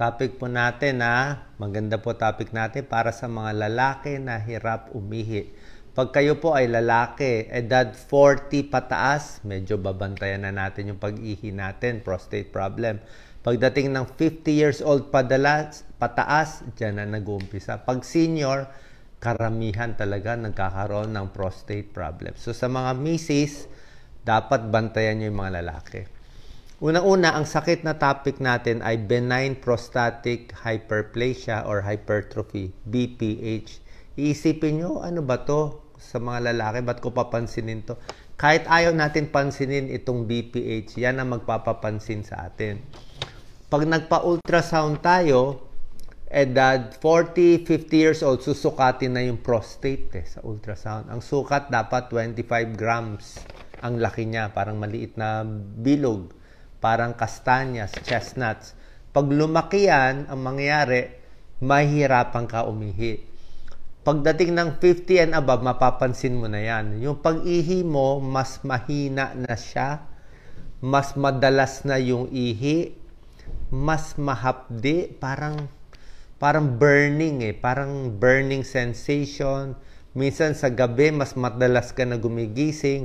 Topic po natin na maganda po topic natin para sa mga lalaki na hirap umihi. Pag kayo po ay lalaki, edad 40 pataas, medyo babantayan na natin yung pag-ihi natin, prostate problem. Pagdating ng 50 years old padalas, pataas, dyan na nag-uumpisa. Pag senior, karamihan talaga nagkakaroon ng prostate problem. So sa mga misis, dapat bantayan nyo yung mga lalaki. Una-una, ang sakit na topic natin ay benign prostatic hyperplasia or hypertrophy, BPH. Iisipin nyo, ano ba to sa mga lalaki? Ba't ko papansinin to? Kahit ayaw natin pansinin itong BPH, yan ang magpapapansin sa atin. Pag nagpa-ultrasound tayo, edad 40, 50 years old, susukatin na yung prostate eh, sa ultrasound. Ang sukat dapat 25 grams. Ang laki niya, parang maliit na bilog parang kastanyas, chestnuts. Pag lumaki yan, ang mangyayari, mahihirapan ka umihi. Pagdating ng 50 and above, mapapansin mo na yan. Yung pag-ihi mo, mas mahina na siya, mas madalas na yung ihi, mas mahapdi, parang parang burning eh, parang burning sensation. Minsan sa gabi, mas madalas ka na gumigising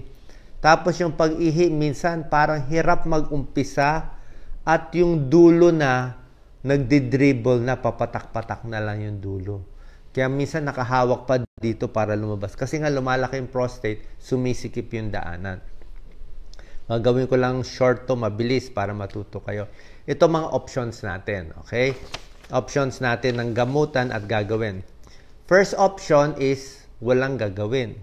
tapos yung pag-ihi, minsan parang hirap mag-umpisa at yung dulo na nagdidribble na papatak-patak na lang yung dulo. Kaya minsan nakahawak pa dito para lumabas. Kasi nga lumalaki yung prostate, sumisikip yung daanan. Magawin ko lang short to, mabilis para matuto kayo. Ito mga options natin, okay? Options natin ng gamutan at gagawin. First option is walang gagawin.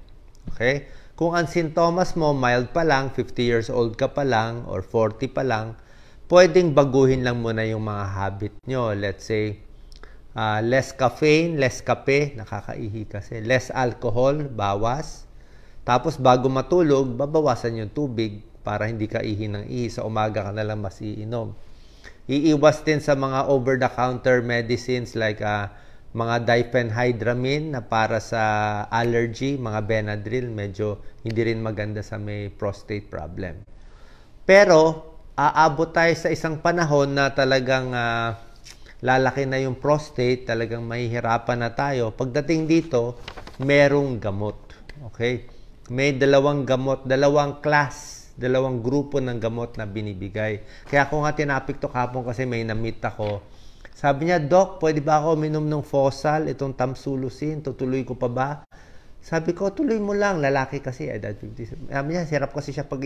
Okay? Kung ang sintomas mo mild pa lang, 50 years old ka pa lang, or 40 pa lang, pwedeng baguhin lang muna yung mga habit nyo. Let's say, uh, less caffeine, less kape, nakakaihi kasi, less alcohol, bawas. Tapos bago matulog, babawasan yung tubig para hindi ka ihi ng ihi. Sa umaga ka na lang mas iinom. Iiwas din sa mga over-the-counter medicines like uh, mga diphenhydramine na para sa allergy, mga Benadryl, medyo hindi rin maganda sa may prostate problem. Pero, aabot tayo sa isang panahon na talagang uh, lalaki na yung prostate, talagang mahihirapan na tayo. Pagdating dito, merong gamot. Okay? May dalawang gamot, dalawang class, dalawang grupo ng gamot na binibigay. Kaya ako nga tinapik to kapon kasi may namit ako sabi niya, Doc, pwede ba ako minom ng fosal, itong tamsulosin, tutuloy ko pa ba? Sabi ko, tuloy mo lang, lalaki kasi, edad eh, 57. Sabi niya, sirap kasi siya pag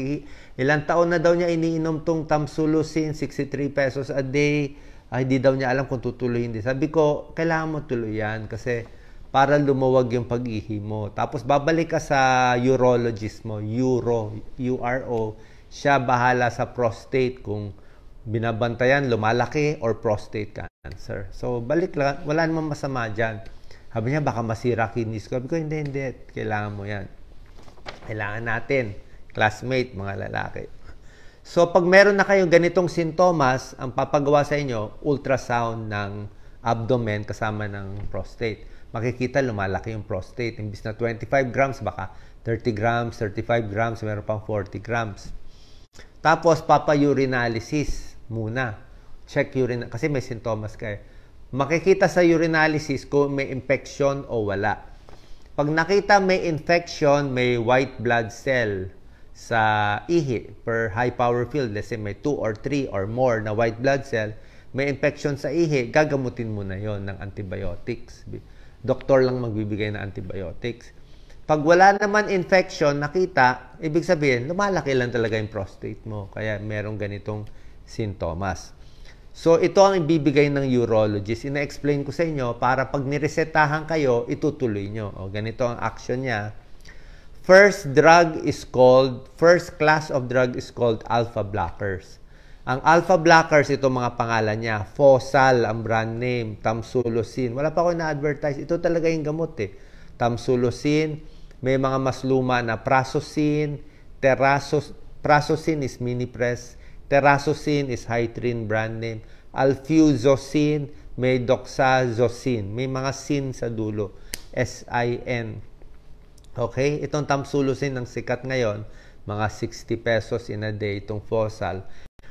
ilang taon na daw niya iniinom tong tamsulosin, 63 pesos a day. Ay, ah, hindi daw niya alam kung tutuloy hindi. Sabi ko, kailangan mo tuloy yan kasi para lumuwag yung pag-ihi mo. Tapos babalik ka sa urologist mo, Euro, URO. Siya bahala sa prostate kung binabantayan, lumalaki, or prostate ka sir. So, balik lang. Wala namang masama dyan. Sabi niya, baka masira kidneys ko. Sabi ko, hindi, hindi. Kailangan mo yan. Kailangan natin. Classmate, mga lalaki. So, pag meron na kayong ganitong sintomas, ang papagawa sa inyo, ultrasound ng abdomen kasama ng prostate. Makikita lumalaki yung prostate. Imbis na 25 grams, baka 30 grams, 35 grams, meron pang 40 grams. Tapos, papa urinalysis muna check urine kasi may sintomas ka eh. Makikita sa urinalysis kung may infection o wala. Pag nakita may infection, may white blood cell sa ihi per high power field, let's say may 2 or 3 or more na white blood cell, may infection sa ihi, gagamutin mo na yon ng antibiotics. Doktor lang magbibigay ng antibiotics. Pag wala naman infection, nakita, ibig sabihin, lumalaki lang talaga yung prostate mo. Kaya merong ganitong sintomas. So ito ang ibibigay ng urologist. Ina-explain ko sa inyo para pag niresetahan kayo, itutuloy nyo. O, ganito ang action niya. First drug is called, first class of drug is called alpha blockers. Ang alpha blockers, ito mga pangalan niya. Fosal, ang brand name. Tamsulosin. Wala pa ako na-advertise. Ito talaga yung gamot eh. Tamsulosin. May mga mas luma na prasosin. Terasos, prasosin is minipress. Terazosin is Hytrin brand name. Alfuzosin, medoxazosin. May mga sin sa dulo. S-I-N. Okay? Itong tamsulosin ng sikat ngayon, mga 60 pesos in a day itong fossil.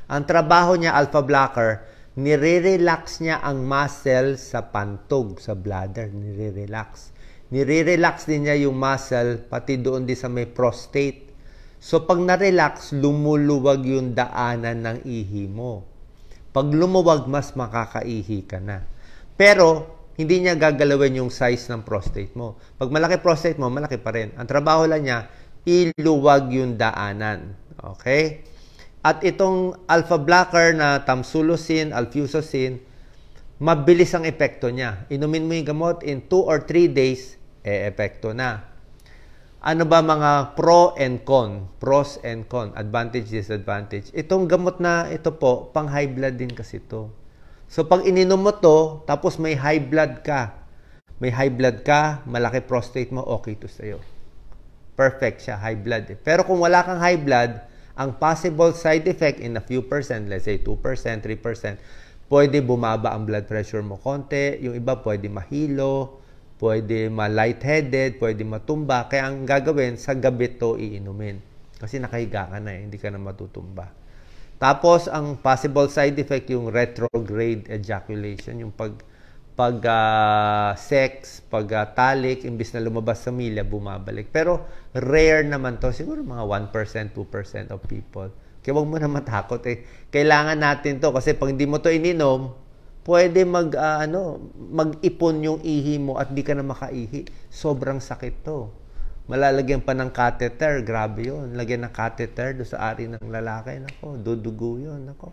Ang trabaho niya, alpha blocker, nire-relax niya ang muscle sa pantog, sa bladder. Nire-relax. Nire-relax din niya yung muscle, pati doon din sa may prostate So pag na-relax, lumuluwag yung daanan ng ihi mo. Pag lumuwag, mas makakaihi ka na. Pero, hindi niya gagalawin yung size ng prostate mo. Pag malaki prostate mo, malaki pa rin. Ang trabaho lang niya, iluwag yung daanan. Okay? At itong alpha blocker na tamsulosin, alfusosin, mabilis ang epekto niya. Inumin mo yung gamot, in 2 or 3 days, e-epekto na ano ba mga pro and con, pros and con, advantage, disadvantage. Itong gamot na ito po, pang high blood din kasi to. So pag ininom mo to, tapos may high blood ka, may high blood ka, malaki prostate mo, okay to sa'yo. Perfect siya, high blood. Eh. Pero kung wala kang high blood, ang possible side effect in a few percent, let's say 2%, 3%, pwede bumaba ang blood pressure mo konti, yung iba pwede mahilo, pwede ma-lightheaded, pwede matumba. Kaya ang gagawin, sa gabi to iinumin. Kasi nakahiga ka na eh, hindi ka na matutumba. Tapos, ang possible side effect, yung retrograde ejaculation, yung pag pag uh, sex, pag uh, talik, imbis na lumabas sa milya, bumabalik. Pero rare naman to, siguro mga 1%, 2% of people. Kaya huwag mo na matakot eh. Kailangan natin to kasi pag hindi mo to ininom, Pwede mag, uh, ano, mag-ipon yung ihi mo at di ka na makaihi. Sobrang sakit to. Malalagyan pa ng catheter. Grabe 'yon. Lagyan ng catheter do sa ari ng lalaki. Nako, dudugo 'yon Nako.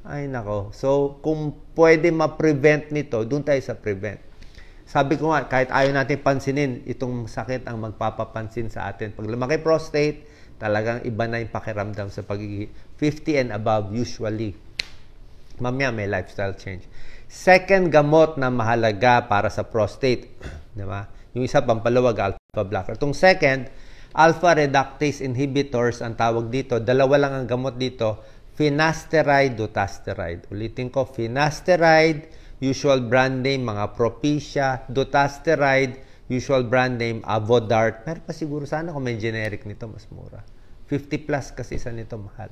Ay, nako. So, kung pwede ma-prevent nito, doon tayo sa prevent. Sabi ko nga, kahit ayaw natin pansinin, itong sakit ang magpapapansin sa atin. Pag lumaki prostate, talagang iba na yung pakiramdam sa pagiging 50 and above usually. Mamaya may lifestyle change. Second gamot na mahalaga para sa prostate, di ba? Yung isa pampalawag, alpha blocker. Tong second, alpha reductase inhibitors ang tawag dito. Dalawa lang ang gamot dito, finasteride, dutasteride. Ulitin ko, finasteride, usual brand name, mga propicia, dutasteride, usual brand name, Avodart. Meron pa siguro sana kung may generic nito, mas mura. 50 plus kasi isa nito mahal.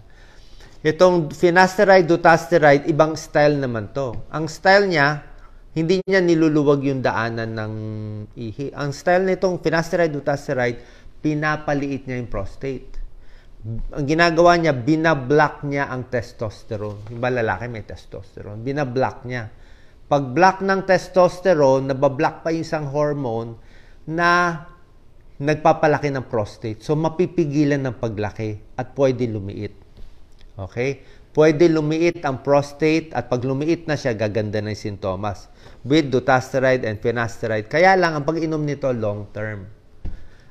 Itong finasteride, dutasteride, ibang style naman to. Ang style niya, hindi niya niluluwag yung daanan ng ihi. Ang style nitong finasteride, dutasteride, pinapaliit niya yung prostate. Ang ginagawa niya, binablock niya ang testosterone. Yung ba lalaki may testosterone? Binablock niya. Pag block ng testosterone, nabablock pa yung isang hormone na nagpapalaki ng prostate. So, mapipigilan ng paglaki at pwede lumiit. Okay? Pwede lumiit ang prostate at pag lumiit na siya, gaganda na yung sintomas with dutasteride and finasteride. Kaya lang, ang pag-inom nito, long term.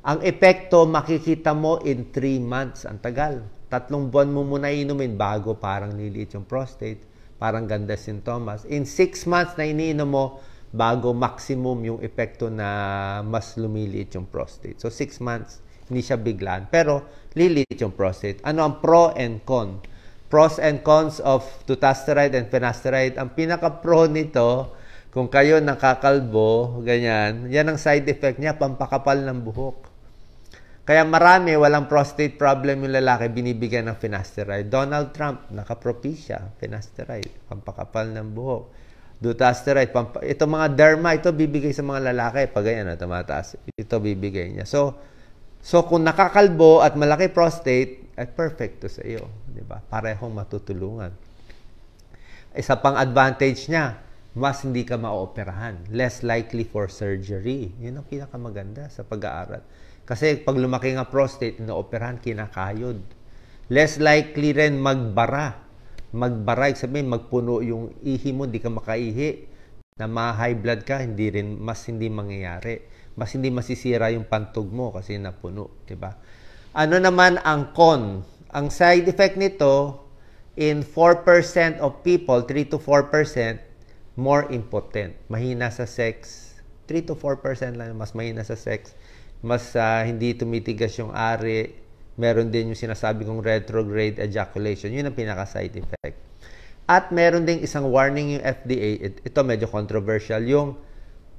Ang epekto, makikita mo in 3 months. Ang tagal. Tatlong buwan mo muna inumin bago parang niliit yung prostate. Parang ganda sintomas. In 6 months na iniinom mo, bago maximum yung epekto na mas lumiliit yung prostate. So, 6 months, hindi siya biglaan. Pero, liliit yung prostate. Ano ang pro and con? pros and cons of dutasteride and finasteride. Ang pinaka-pro nito, kung kayo nakakalbo, ganyan, yan ang side effect niya, pampakapal ng buhok. Kaya marami, walang prostate problem yung lalaki, binibigyan ng finasteride. Donald Trump, nakapropisya, finasteride, pampakapal ng buhok. Dutasteride, pamp- ito mga derma, ito bibigay sa mga lalaki. Pag ganyan, ano, tumataas, ito bibigay niya. So, so kung nakakalbo at malaki prostate, ay perfect to sa iyo. 'di ba? Parehong matutulungan. Isa pang advantage niya, mas hindi ka maoperahan. Less likely for surgery. Yun ang pinakamaganda sa pag-aaral. Kasi pag lumaki nga prostate, inaoperahan, kinakayod. Less likely rin magbara. Magbara, ibig sabihin, magpuno yung ihi mo, hindi ka makaihi. Na ma-high blood ka, hindi rin, mas hindi mangyayari. Mas hindi masisira yung pantog mo kasi napuno, di ba? Ano naman ang con? ang side effect nito in 4% of people, 3 to 4%, more impotent. Mahina sa sex. 3 to 4% lang mas mahina sa sex. Mas uh, hindi tumitigas yung ari. Meron din yung sinasabi kong retrograde ejaculation. Yun ang pinaka-side effect. At meron ding isang warning yung FDA. Ito medyo controversial. Yung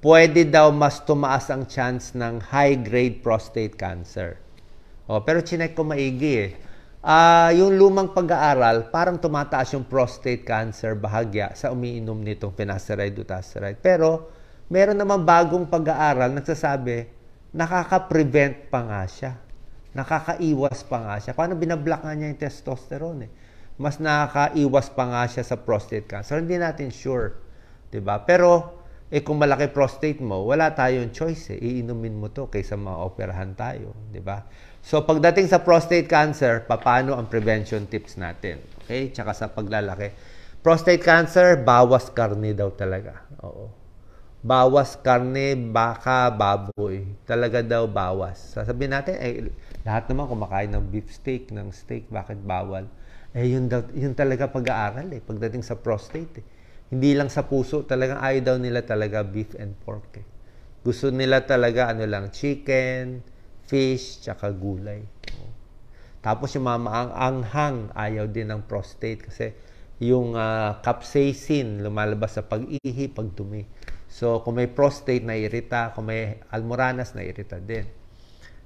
pwede daw mas tumaas ang chance ng high-grade prostate cancer. Oh, pero chinek ko maigi eh uh, yung lumang pag-aaral, parang tumataas yung prostate cancer bahagya sa umiinom nitong finasteride, dutasteride. Pero, meron naman bagong pag-aaral nagsasabi, nakaka-prevent pa nga siya. Nakakaiwas pa nga siya. Paano binablock nga niya yung testosterone eh? Mas nakakaiwas pa nga siya sa prostate cancer. Hindi natin sure. 'di ba? Pero eh kung malaki prostate mo, wala tayong choice eh. Iinumin mo to kaysa maoperahan tayo, di ba? So pagdating sa prostate cancer, paano ang prevention tips natin? Okay? Tsaka sa paglalaki. Prostate cancer, bawas karne daw talaga. Oo. Bawas karne, baka, baboy. Talaga daw bawas. Sasabihin natin, eh, lahat naman kumakain ng beef steak, ng steak, bakit bawal? Eh, yun, daw, yun talaga pag-aaral eh, pagdating sa prostate eh. Hindi lang sa puso, talagang ayaw daw nila talaga beef and pork. Eh. Gusto nila talaga ano lang, chicken, fish, tsaka gulay. Tapos yung mama, ang maanghang, ayaw din ng prostate kasi yung uh, capsaicin lumalabas sa pag-ihi, pagdumi. So, kung may prostate, naiirita. Kung may almoranas, naiirita din.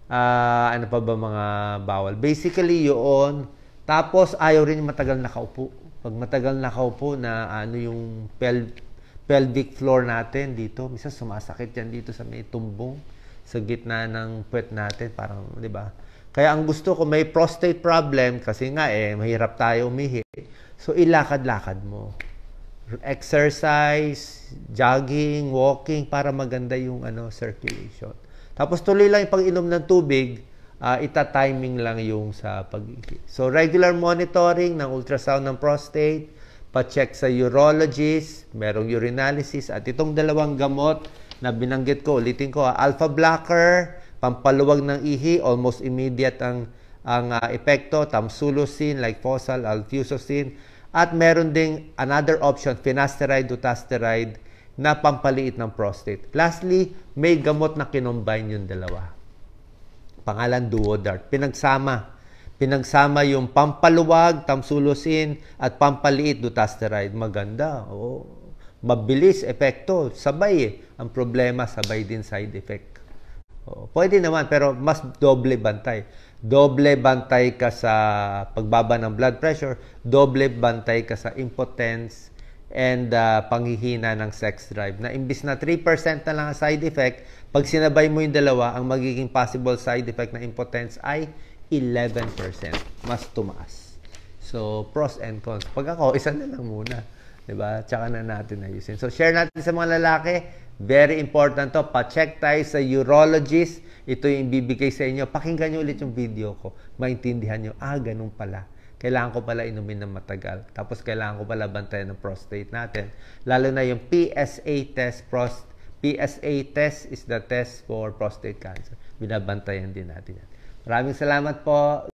Uh, ano pa ba mga bawal? Basically, yun. Tapos, ayaw rin matagal nakaupo pag matagal na nakaupo na ano yung pel pelvic floor natin dito, minsan sumasakit yan dito sa may tumbong sa gitna ng puwet natin, parang, di ba? Kaya ang gusto ko, may prostate problem, kasi nga eh, mahirap tayo umihi. So, ilakad-lakad mo. Exercise, jogging, walking, para maganda yung ano, circulation. Tapos tuloy lang yung pag-inom ng tubig, uh, itatiming lang yung sa pag So, regular monitoring ng ultrasound ng prostate, pa-check sa urologist, merong urinalysis, at itong dalawang gamot na binanggit ko, ulitin ko, uh, alpha blocker, pampaluwag ng ihi, almost immediate ang ang uh, epekto, tamsulosin, like fosal, alfusosin, at meron ding another option, finasteride, dutasteride, na pampaliit ng prostate. Lastly, may gamot na kinombine yung dalawa pangalan Duodart. Pinagsama. Pinagsama yung pampaluwag, tamsulosin, at pampaliit dutasteride. Maganda. Oo. Mabilis, epekto. Sabay eh. Ang problema, sabay din side effect. Oo. Pwede naman, pero mas doble bantay. Doble bantay ka sa pagbaba ng blood pressure, doble bantay ka sa impotence, and uh, panghihina ng sex drive. Na imbis na 3% na lang ang side effect, pag sinabay mo yung dalawa, ang magiging possible side effect na impotence ay 11%. Mas tumaas. So, pros and cons. Pag ako, isa na lang muna. ba? Diba? Tsaka na natin ayusin. So, share natin sa mga lalaki. Very important to. Pa-check tayo sa urologist. Ito yung bibigay sa inyo. Pakinggan nyo ulit yung video ko. Maintindihan nyo, ah, ganun pala kailangan ko pala inumin ng matagal. Tapos kailangan ko pala bantayan ng prostate natin. Lalo na yung PSA test, prost PSA test is the test for prostate cancer. Binabantayan din natin yan. Maraming salamat po.